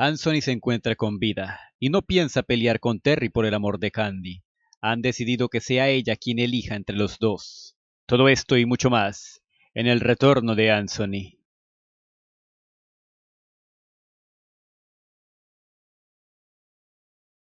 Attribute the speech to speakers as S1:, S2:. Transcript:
S1: Anthony se encuentra con vida y no piensa pelear con Terry por el amor de Candy. Han decidido que sea ella quien elija entre los dos. Todo esto y mucho más en el retorno de Anthony.